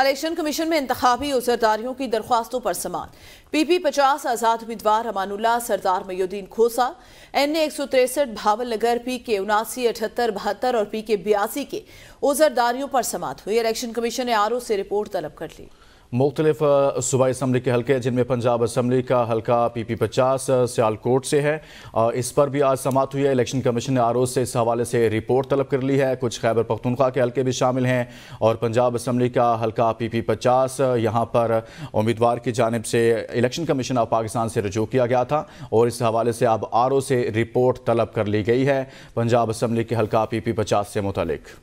election commission में इंतबी असरदारियों की दरख्वास्तों पर समान पी पी पचास आज़ाद उम्मीदवार अमानुल्ला सरदार मयुद्दीन खोसा एन ए एक सौ तिरसठ नगर पी के उनासी अठहत्तर बहत्तर और पी के बयासी के उजरदारियों पर समाप्त हुई इलेक्शन कमीशन ने आर ओ से रिपोर्ट तलब कर ली मुख्तलिफ सूबाई असम्बली के हल्के जिनमें पंजाब असम्बली का हल्का पी पी पचास सियालकोट से है इस पर भी आज समात हुई है इलेक्शन कमीशन ने आर ओ से इस हवाले से रिपोर्ट तलब कर ली है कुछ खैबर पख्तनख्वा के हल्के भी शामिल हैं और पंजाब असम्बली का हल्का पी पी पचास यहाँ पर उम्मीदवार की जानब से इलेक्शन कमीशन ऑफ पाकिस्तान से रजू किया गया था और इस हवाले से अब आर ओ से रिपोर्ट तलब कर ली गई है पंजाब असम्बली के हल्का पी पी पचास से मुतलिक